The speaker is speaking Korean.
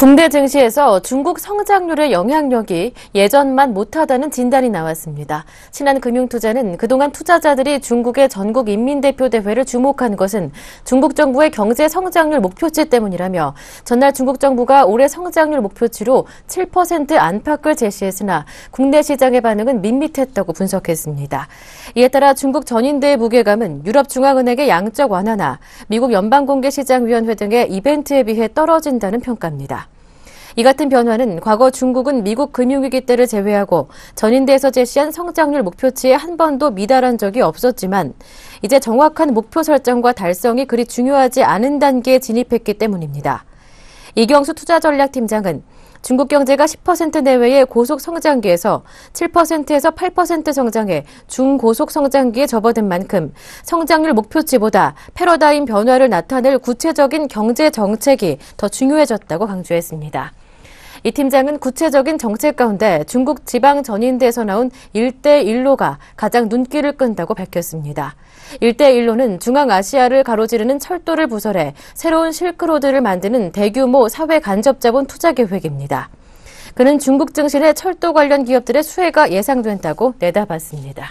공대 증시에서 중국 성장률의 영향력이 예전만 못하다는 진단이 나왔습니다. 신한금융투자는 그동안 투자자들이 중국의 전국 인민대표대회를 주목한 것은 중국 정부의 경제 성장률 목표치 때문이라며 전날 중국 정부가 올해 성장률 목표치로 7% 안팎을 제시했으나 국내 시장의 반응은 밋밋했다고 분석했습니다. 이에 따라 중국 전인대의 무게감은 유럽중앙은행의 양적 완화나 미국 연방공개시장위원회 등의 이벤트에 비해 떨어진다는 평가입니다. 이 같은 변화는 과거 중국은 미국 금융위기 때를 제외하고 전인대에서 제시한 성장률 목표치에 한 번도 미달한 적이 없었지만 이제 정확한 목표 설정과 달성이 그리 중요하지 않은 단계에 진입했기 때문입니다. 이경수 투자전략팀장은 중국 경제가 10% 내외의 고속 성장기에서 7%에서 8% 성장해 중고속 성장기에 접어든 만큼 성장률 목표치보다 패러다임 변화를 나타낼 구체적인 경제 정책이 더 중요해졌다고 강조했습니다. 이 팀장은 구체적인 정책 가운데 중국 지방 전인대에서 나온 일대일로가 가장 눈길을 끈다고 밝혔습니다. 일대일로는 중앙아시아를 가로지르는 철도를 부설해 새로운 실크로드를 만드는 대규모 사회 간접자본 투자 계획입니다. 그는 중국 증시의 철도 관련 기업들의 수혜가 예상된다고 내다봤습니다.